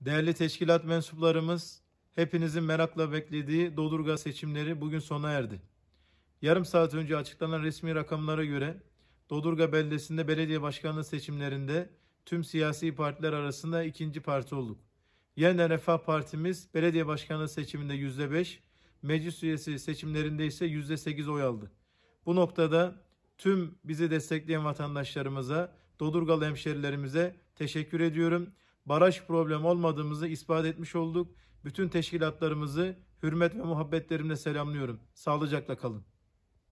Değerli teşkilat mensuplarımız, hepinizin merakla beklediği Dodurga seçimleri bugün sona erdi. Yarım saat önce açıklanan resmi rakamlara göre Dodurga beldesinde belediye başkanlığı seçimlerinde tüm siyasi partiler arasında ikinci parti olduk. Yeniden Refah Partimiz belediye başkanlığı seçiminde yüzde beş, meclis üyesi seçimlerinde ise yüzde sekiz oy aldı. Bu noktada tüm bizi destekleyen vatandaşlarımıza, Dodurgalı hemşerilerimize teşekkür ediyorum baraj problemi olmadığımızı ispat etmiş olduk. Bütün teşkilatlarımızı hürmet ve muhabbetlerimle selamlıyorum. Sağlıcakla kalın.